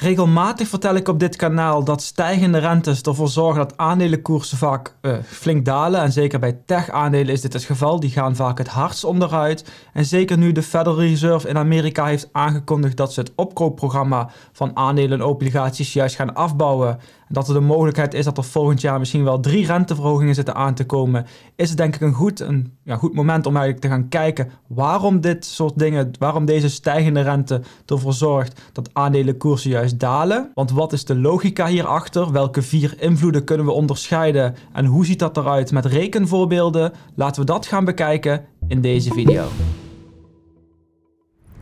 Regelmatig vertel ik op dit kanaal dat stijgende rentes ervoor zorgen dat aandelenkoersen vaak eh, flink dalen. En zeker bij tech-aandelen is dit het geval. Die gaan vaak het hardst onderuit. En zeker nu de Federal Reserve in Amerika heeft aangekondigd dat ze het opkoopprogramma van aandelen en obligaties juist gaan afbouwen dat er de mogelijkheid is dat er volgend jaar misschien wel drie renteverhogingen zitten aan te komen, is het denk ik een goed, een, ja, goed moment om eigenlijk te gaan kijken waarom dit soort dingen, waarom deze stijgende rente ervoor zorgt dat aandelenkoersen juist dalen. Want wat is de logica hierachter? Welke vier invloeden kunnen we onderscheiden? En hoe ziet dat eruit met rekenvoorbeelden? Laten we dat gaan bekijken in deze video.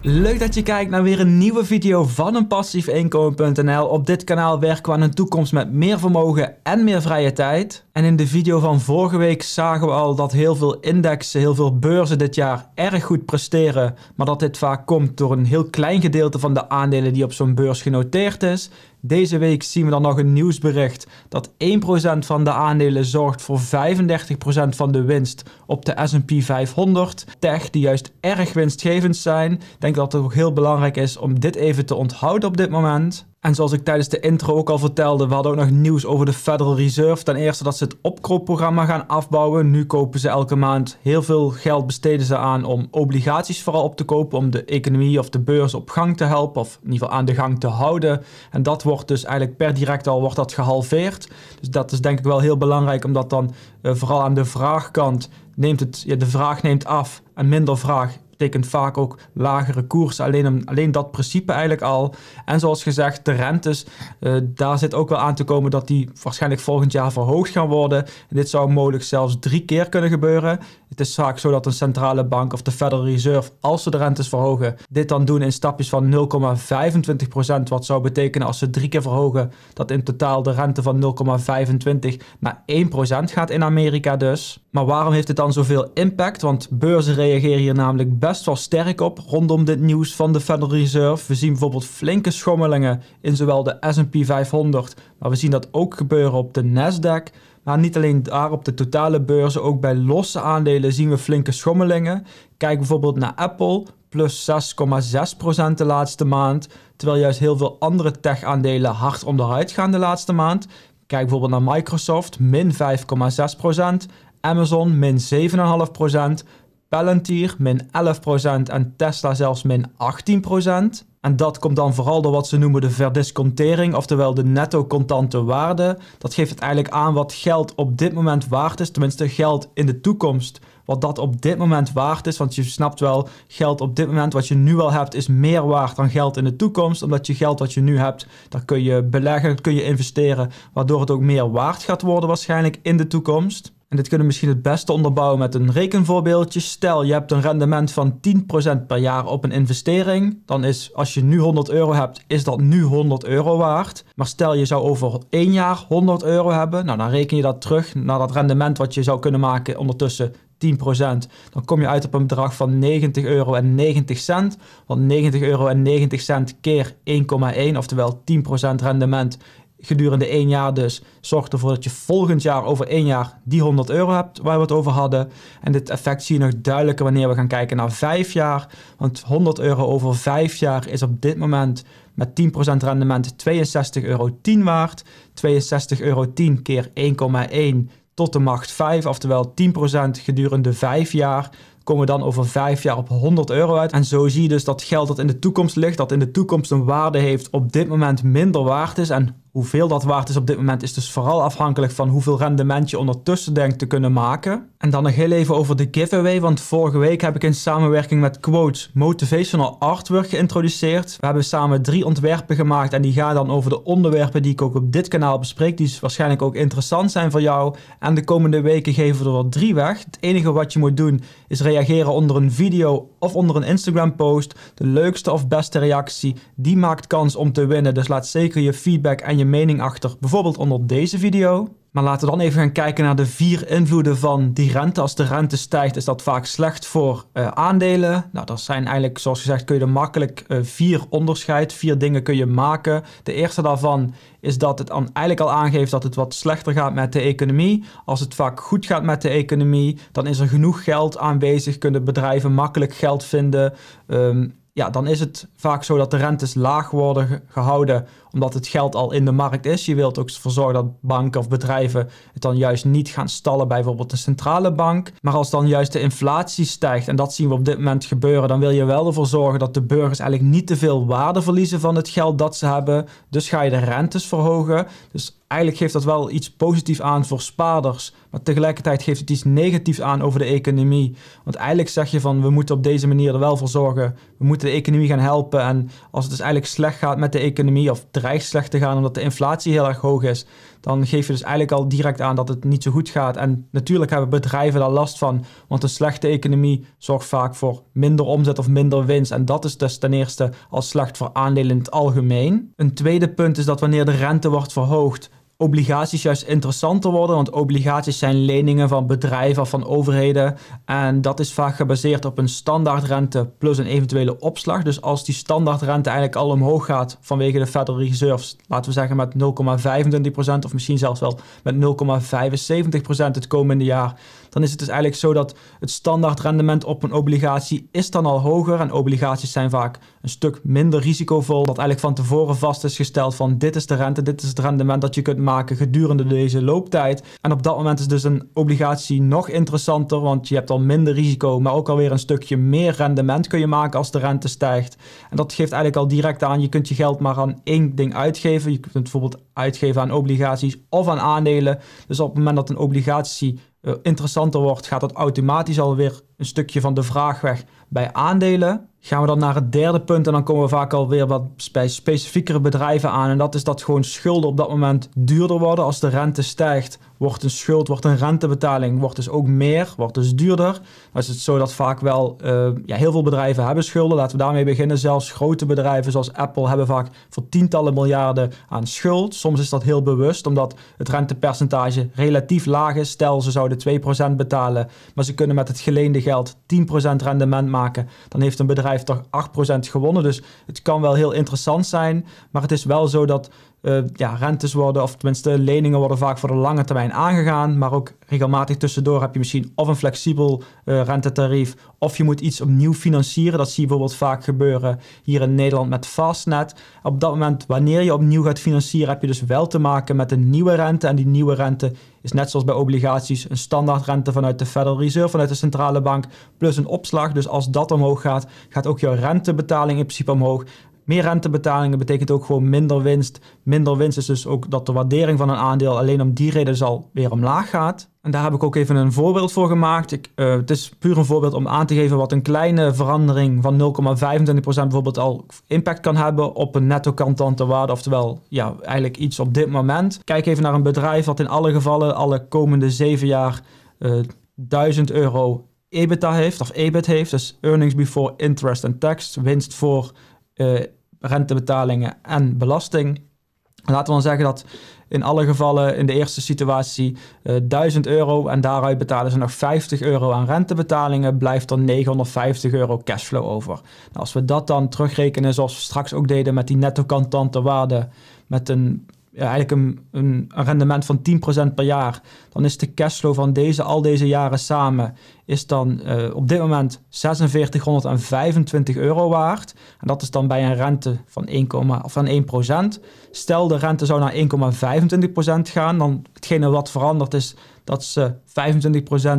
Leuk dat je kijkt naar weer een nieuwe video van een passiefinkomen.nl. Op dit kanaal werken we aan een toekomst met meer vermogen en meer vrije tijd. En in de video van vorige week zagen we al dat heel veel indexen, heel veel beurzen dit jaar erg goed presteren. Maar dat dit vaak komt door een heel klein gedeelte van de aandelen die op zo'n beurs genoteerd is. Deze week zien we dan nog een nieuwsbericht dat 1% van de aandelen zorgt voor 35% van de winst op de S&P 500. Tech die juist erg winstgevend zijn. Ik denk dat het ook heel belangrijk is om dit even te onthouden op dit moment. En zoals ik tijdens de intro ook al vertelde, we hadden ook nog nieuws over de Federal Reserve. Ten eerste dat ze het opkoopprogramma gaan afbouwen. Nu kopen ze elke maand heel veel geld besteden ze aan om obligaties vooral op te kopen. Om de economie of de beurs op gang te helpen of in ieder geval aan de gang te houden. En dat wordt dus eigenlijk per direct al wordt dat gehalveerd. Dus dat is denk ik wel heel belangrijk omdat dan eh, vooral aan de vraagkant neemt het, ja, de vraag neemt af en minder vraag betekent vaak ook lagere koersen. Alleen, alleen dat principe eigenlijk al. En zoals gezegd, de rentes, uh, daar zit ook wel aan te komen dat die waarschijnlijk volgend jaar verhoogd gaan worden. En dit zou mogelijk zelfs drie keer kunnen gebeuren. Het is vaak zo dat een centrale bank of de Federal Reserve, als ze de rentes verhogen, dit dan doen in stapjes van 0,25%. Wat zou betekenen als ze drie keer verhogen, dat in totaal de rente van 0,25 naar 1% gaat in Amerika dus. Maar waarom heeft het dan zoveel impact? Want beurzen reageren hier namelijk best wel sterk op rondom dit nieuws van de Federal Reserve. We zien bijvoorbeeld flinke schommelingen in zowel de S&P 500, maar we zien dat ook gebeuren op de Nasdaq. Maar niet alleen daar op de totale beurzen, ook bij losse aandelen zien we flinke schommelingen. Kijk bijvoorbeeld naar Apple, plus 6,6% de laatste maand, terwijl juist heel veel andere tech-aandelen hard onderuit gaan de laatste maand. Kijk bijvoorbeeld naar Microsoft, min 5,6%. Amazon min 7,5%, Palantir min 11% en Tesla zelfs min 18%. En dat komt dan vooral door wat ze noemen de verdiscontering, oftewel de netto contante waarde. Dat geeft het eigenlijk aan wat geld op dit moment waard is, tenminste geld in de toekomst. Wat dat op dit moment waard is, want je snapt wel, geld op dit moment wat je nu al hebt is meer waard dan geld in de toekomst. Omdat je geld wat je nu hebt, daar kun je beleggen, kun je investeren, waardoor het ook meer waard gaat worden waarschijnlijk in de toekomst. En dit kunnen we misschien het beste onderbouwen met een rekenvoorbeeldje. Stel, je hebt een rendement van 10% per jaar op een investering. Dan is, als je nu 100 euro hebt, is dat nu 100 euro waard. Maar stel, je zou over één jaar 100 euro hebben. Nou, dan reken je dat terug naar dat rendement wat je zou kunnen maken ondertussen 10%. Dan kom je uit op een bedrag van 90 euro en 90 cent. Want 90 euro en 90 cent keer 1,1, oftewel 10% rendement, gedurende 1 jaar dus. Zorg ervoor dat je volgend jaar over één jaar die 100 euro hebt waar we het over hadden. En dit effect zie je nog duidelijker wanneer we gaan kijken naar 5 jaar. Want 100 euro over 5 jaar is op dit moment met 10% rendement 62,10 euro waard. 62,10 euro keer 1,1 tot de macht 5, oftewel 10% gedurende 5 jaar, komen we dan over 5 jaar op 100 euro uit. En zo zie je dus dat geld dat in de toekomst ligt, dat in de toekomst een waarde heeft, op dit moment minder waard is. En Hoeveel dat waard is op dit moment is dus vooral afhankelijk van hoeveel rendement je ondertussen denkt te kunnen maken. En dan nog heel even over de giveaway, want vorige week heb ik in samenwerking met Quotes Motivational Artwork geïntroduceerd. We hebben samen drie ontwerpen gemaakt en die gaan dan over de onderwerpen die ik ook op dit kanaal bespreek, die waarschijnlijk ook interessant zijn voor jou. En de komende weken geven we er drie weg. Het enige wat je moet doen is reageren onder een video of onder een Instagram post. De leukste of beste reactie, die maakt kans om te winnen. Dus laat zeker je feedback en je mening achter, bijvoorbeeld onder deze video. Maar laten we dan even gaan kijken naar de vier invloeden van die rente. Als de rente stijgt, is dat vaak slecht voor eh, aandelen. Nou, dat zijn eigenlijk, zoals gezegd, kun je er makkelijk eh, vier onderscheid, vier dingen kun je maken. De eerste daarvan is dat het dan eigenlijk al aangeeft dat het wat slechter gaat met de economie. Als het vaak goed gaat met de economie, dan is er genoeg geld aanwezig, kunnen bedrijven makkelijk geld vinden. Ehm, ja, dan is het vaak zo dat de rentes laag worden gehouden omdat het geld al in de markt is. Je wilt ook ervoor zorgen dat banken of bedrijven het dan juist niet gaan stallen bij bijvoorbeeld een centrale bank. Maar als dan juist de inflatie stijgt, en dat zien we op dit moment gebeuren, dan wil je wel ervoor zorgen dat de burgers eigenlijk niet te veel waarde verliezen van het geld dat ze hebben. Dus ga je de rentes verhogen. Dus eigenlijk geeft dat wel iets positiefs aan voor spaarders. Maar tegelijkertijd geeft het iets negatiefs aan over de economie. Want eigenlijk zeg je van we moeten op deze manier er wel voor zorgen. We moeten de economie gaan helpen. En als het dus eigenlijk slecht gaat met de economie of dreigt slecht te gaan omdat de inflatie heel erg hoog is, dan geef je dus eigenlijk al direct aan dat het niet zo goed gaat. En natuurlijk hebben bedrijven daar last van, want een slechte economie zorgt vaak voor minder omzet of minder winst. En dat is dus ten eerste al slecht voor aandelen in het algemeen. Een tweede punt is dat wanneer de rente wordt verhoogd, obligaties juist interessanter worden. Want obligaties zijn leningen van bedrijven of van overheden. En dat is vaak gebaseerd op een standaardrente plus een eventuele opslag. Dus als die standaardrente eigenlijk al omhoog gaat vanwege de Federal Reserves, laten we zeggen met 0,25% of misschien zelfs wel met 0,75% het komende jaar. Dan is het dus eigenlijk zo dat het standaardrendement op een obligatie is dan al hoger. En obligaties zijn vaak een stuk minder risicovol. Dat eigenlijk van tevoren vast is gesteld van dit is de rente, dit is het rendement dat je kunt maken gedurende deze looptijd. En op dat moment is dus een obligatie nog interessanter, want je hebt al minder risico, maar ook alweer een stukje meer rendement kun je maken als de rente stijgt. En dat geeft eigenlijk al direct aan, je kunt je geld maar aan één ding uitgeven. Je kunt het bijvoorbeeld uitgeven aan obligaties of aan aandelen. Dus op het moment dat een obligatie eh, interessanter wordt, gaat dat automatisch alweer een stukje van de vraag weg bij aandelen gaan we dan naar het derde punt en dan komen we vaak alweer wat bij specifiekere bedrijven aan. En dat is dat gewoon schulden op dat moment duurder worden. Als de rente stijgt, wordt een schuld, wordt een rentebetaling, wordt dus ook meer, wordt dus duurder. Dan is het zo dat vaak wel eh, ja, heel veel bedrijven hebben schulden. Laten we daarmee beginnen. Zelfs grote bedrijven zoals Apple hebben vaak voor tientallen miljarden aan schuld. Soms is dat heel bewust, omdat het rentepercentage relatief laag is. Stel, ze zouden 2% betalen, maar ze kunnen met het geleende geld 10% rendement maken. Dan heeft een bedrijf toch 8% gewonnen. Dus het kan wel heel interessant zijn, maar het is wel zo dat eh, ja, rentes worden, of tenminste leningen worden vaak voor de lange termijn aangegaan. Maar ook regelmatig tussendoor heb je misschien of een flexibel eh, rentetarief, of je moet iets opnieuw financieren. Dat zie je bijvoorbeeld vaak gebeuren hier in Nederland met Fastnet. Op dat moment, wanneer je opnieuw gaat financieren, heb je dus wel te maken met een nieuwe rente. En die nieuwe rente is net zoals bij obligaties een standaardrente vanuit de Federal Reserve, vanuit de centrale bank, plus een opslag. Dus als dat omhoog gaat, gaat ook jouw rentebetaling in principe omhoog. Meer rentebetalingen betekent ook gewoon minder winst. Minder winst is dus ook dat de waardering van een aandeel alleen om die reden zal dus weer omlaag gaat. En daar heb ik ook even een voorbeeld voor gemaakt. Ik, eh, het is puur een voorbeeld om aan te geven wat een kleine verandering van 0,25% bijvoorbeeld al impact kan hebben op een netto kantante waarde. Oftewel, ja, eigenlijk iets op dit moment. Kijk even naar een bedrijf dat in alle gevallen alle komende 7 jaar uh, eh, 1000 euro EBITDA heeft of EBIT heeft. Dus earnings before interest and tax, winst voor eh, rentebetalingen en belasting. Laten we dan zeggen dat in alle gevallen in de eerste situatie uh, eh, 1000 euro en daaruit betalen ze nog 50 euro aan rentebetalingen, blijft er 950 euro cashflow over. Nou, als we dat dan terugrekenen, zoals we straks ook deden met die netto kantante waarde, met een eigenlijk een, een, rendement van 10% per jaar, dan is de cashflow van deze, al deze jaren samen, is dan eh, op dit moment 4625 euro waard. En dat is dan bij een rente van 1, of van 1%. Stel de rente zou naar 1,25% gaan, dan hetgene wat verandert is dat ze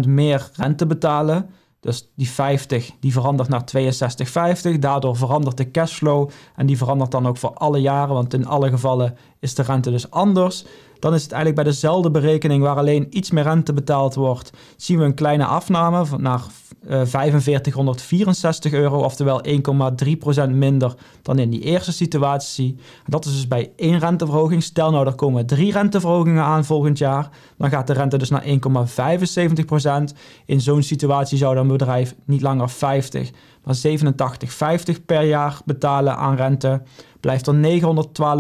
25% meer rente betalen. Dus die 50 die verandert naar 62,50. Daardoor verandert de cashflow en die verandert dan ook voor alle jaren, want in alle gevallen is de rente dus anders. Dan is het eigenlijk bij dezelfde berekening waar alleen iets meer rente betaald wordt, zien we een kleine afname naar 4564 eh, euro, oftewel 1,3% minder dan in die eerste situatie. Dat is dus bij één renteverhoging. Stel nou, er komen drie renteverhogingen aan volgend jaar, dan gaat de rente dus naar 1,75%. In zo'n situatie zou dan bedrijf niet langer 50, maar 87,50 per jaar betalen aan rente. Blijft er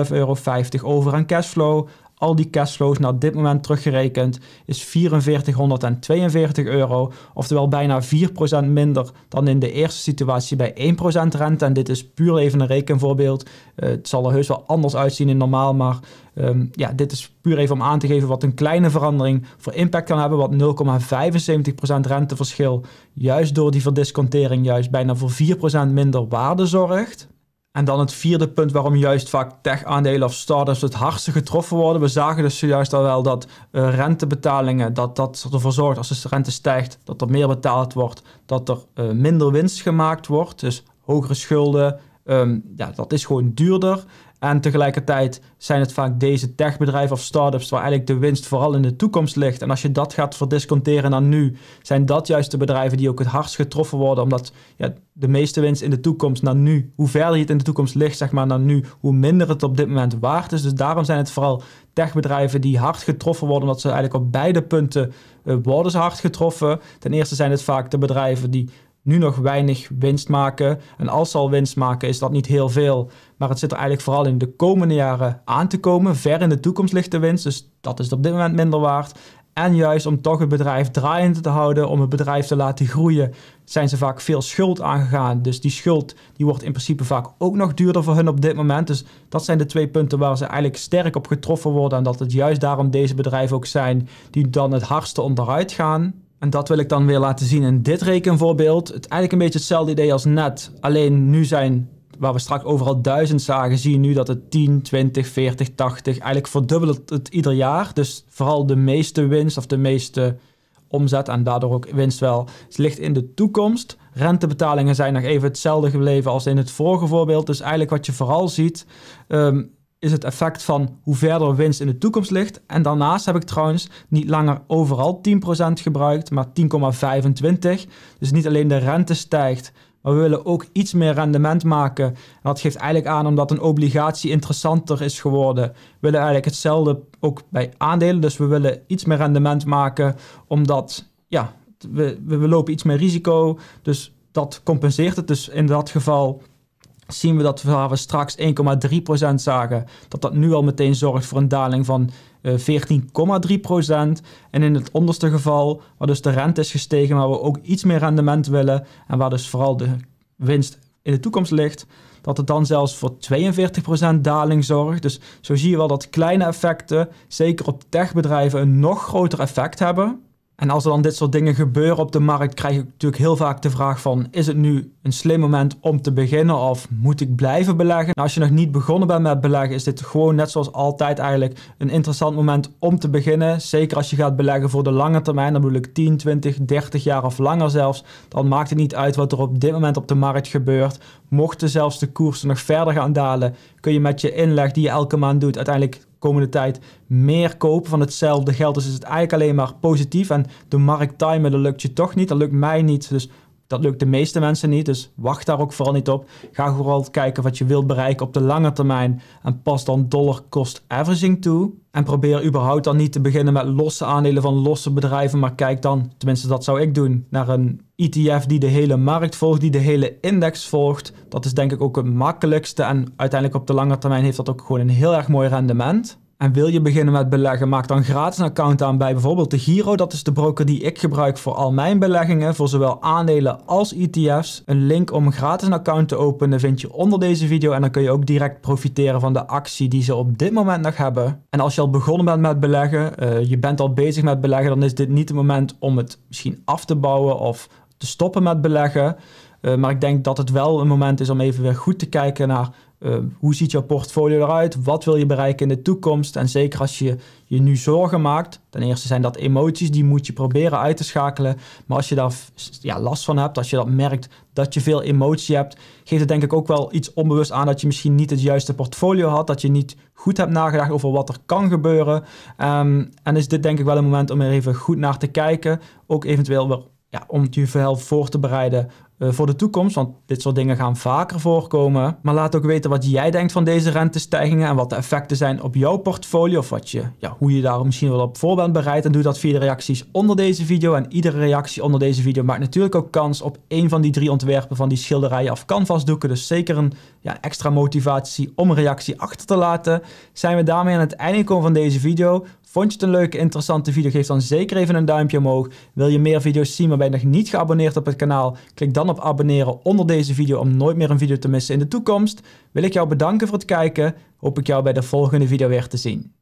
912,50 euro over aan cashflow al die cashflows naar dit moment teruggerekend is 4442 euro, oftewel bijna 4% minder dan in de eerste situatie bij 1% rente. En dit is puur even een rekenvoorbeeld. Eh, het zal er heus wel anders uitzien in normaal, maar ehm, ja, dit is puur even om aan te geven wat een kleine verandering voor impact kan hebben, wat 0,75% renteverschil juist door die verdiscontering juist bijna voor 4% minder waarde zorgt. En dan het vierde punt waarom juist vaak tech-aandelen of startups het hardste getroffen worden. We zagen dus zojuist al wel dat uh, rentebetalingen, dat dat ervoor zorgt als de rente stijgt, dat er meer betaald wordt, dat er eh, minder winst gemaakt wordt. Dus hogere schulden, ehm, ja, dat is gewoon duurder. En tegelijkertijd zijn het vaak deze techbedrijven of startups waar eigenlijk de winst vooral in de toekomst ligt. En als je dat gaat verdisconteren naar nu, zijn dat juist de bedrijven die ook het hardst getroffen worden. Omdat ja, de meeste winst in de toekomst naar nu, hoe verder het in de toekomst ligt, zeg maar naar nu, hoe minder het op dit moment waard is. Dus daarom zijn het vooral techbedrijven die hard getroffen worden, omdat ze eigenlijk op beide punten eh, worden ze hard getroffen. Ten eerste zijn het vaak de bedrijven die nu nog weinig winst maken. En als ze al winst maken, is dat niet heel veel. Maar het zit er eigenlijk vooral in de komende jaren aan te komen. Ver in de toekomst ligt de winst, dus dat is op dit moment minder waard. En juist om toch het bedrijf draaiend te houden, om het bedrijf te laten groeien, zijn ze vaak veel schuld aangegaan. Dus die schuld die wordt in principe vaak ook nog duurder voor hun op dit moment. Dus dat zijn de twee punten waar ze eigenlijk sterk op getroffen worden. En dat het juist daarom deze bedrijven ook zijn die dan het hardste onderuit gaan. En dat wil ik dan weer laten zien in dit rekenvoorbeeld. Het eigenlijk een beetje hetzelfde idee als net. Alleen nu zijn, waar we straks overal duizend zagen, zie je nu dat het 10, 20, 40, 80, eigenlijk verdubbelt het ieder jaar. Dus vooral de meeste winst of de meeste omzet en daardoor ook winst wel het ligt in de toekomst. Rentebetalingen zijn nog even hetzelfde gebleven als in het vorige voorbeeld. Dus eigenlijk wat je vooral ziet, ehm, is het effect van hoe verder winst in de toekomst ligt. En daarnaast heb ik trouwens niet langer overal 10% gebruikt, maar 10,25. Dus niet alleen de rente stijgt, maar we willen ook iets meer rendement maken. dat geeft eigenlijk aan omdat een obligatie interessanter is geworden. We willen eigenlijk hetzelfde ook bij aandelen. Dus we willen iets meer rendement maken omdat ja, we, we lopen iets meer risico. Dus dat compenseert het. Dus in dat geval zien we dat waar we straks 1,3% zagen, dat dat nu al meteen zorgt voor een daling van 14,3%. Eh, en in het onderste geval, waar dus de rente is gestegen, maar we ook iets meer rendement willen en waar dus vooral de winst in de toekomst ligt, dat het dan zelfs voor 42% daling zorgt. Dus zo zie je wel dat kleine effecten, zeker op techbedrijven, een nog groter effect hebben. En als er dan dit soort dingen gebeuren op de markt, krijg ik natuurlijk heel vaak de vraag van, is het nu een slim moment om te beginnen of moet ik blijven beleggen? Nou, als je nog niet begonnen bent met beleggen, is dit gewoon net zoals altijd eigenlijk een interessant moment om te beginnen. Zeker als je gaat beleggen voor de lange termijn, dan bedoel ik 10, 20, 30 jaar of langer zelfs. Dan maakt het niet uit wat er op dit moment op de markt gebeurt. Mochten zelfs de koersen nog verder gaan dalen, kun je met je inleg die je elke maand doet, uiteindelijk komende tijd meer kopen van hetzelfde geld. Dus is het eigenlijk alleen maar positief. En de markt timen, dat lukt je toch niet. Dat lukt mij niet. Dus dat lukt de meeste mensen niet, dus wacht daar ook vooral niet op. Ga vooral kijken wat je wilt bereiken op de lange termijn en pas dan dollar cost averaging toe. En probeer überhaupt dan niet te beginnen met losse aandelen van losse bedrijven, maar kijk dan, tenminste dat zou ik doen, naar een ETF die de hele markt volgt, die de hele index volgt. Dat is denk ik ook het makkelijkste en uiteindelijk op de lange termijn heeft dat ook gewoon een heel erg mooi rendement. En wil je beginnen met beleggen, maak dan gratis een account aan bij bijvoorbeeld de Giro. Dat is de broker die ik gebruik voor al mijn beleggingen, voor zowel aandelen als ETF's. Een link om gratis een account te openen vind je onder deze video en dan kun je ook direct profiteren van de actie die ze op dit moment nog hebben. En als je al begonnen bent met beleggen, uh, je bent al bezig met beleggen, dan is dit niet het moment om het misschien af te bouwen of te stoppen met beleggen. Eh, maar ik denk dat het wel een moment is om even weer goed te kijken naar eh, hoe ziet jouw portfolio eruit? Wat wil je bereiken in de toekomst? En zeker als je je nu zorgen maakt, ten eerste zijn dat emoties, die moet je proberen uit te schakelen. Maar als je daar ja, last van hebt, als je dat merkt dat je veel emotie hebt, geeft het denk ik ook wel iets onbewust aan dat je misschien niet het juiste portfolio had, dat je niet goed hebt nagedacht over wat er kan gebeuren. Ehm, en is dit denk ik wel een moment om er even goed naar te kijken, ook eventueel ja, om het je verhaal voor te bereiden eh, voor de toekomst, want dit soort dingen gaan vaker voorkomen. Maar laat ook weten wat jij denkt van deze rentestijgingen en wat de effecten zijn op jouw portfolio of wat je, ja, hoe je daar misschien wel op voor bent bereid. En doe dat via de reacties onder deze video. En iedere reactie onder deze video maakt natuurlijk ook kans op één van die drie ontwerpen van die schilderijen of canvasdoeken. Dus zeker een ja, extra motivatie om een reactie achter te laten. Zijn we daarmee aan het einde gekomen van deze video. Vond je het een leuke, interessante video? Geef dan zeker even een duimpje omhoog. Wil je meer video's zien, maar ben je nog niet geabonneerd op het kanaal? Klik dan op abonneren onder deze video om nooit meer een video te missen in de toekomst. Wil ik jou bedanken voor het kijken. Hoop ik jou bij de volgende video weer te zien.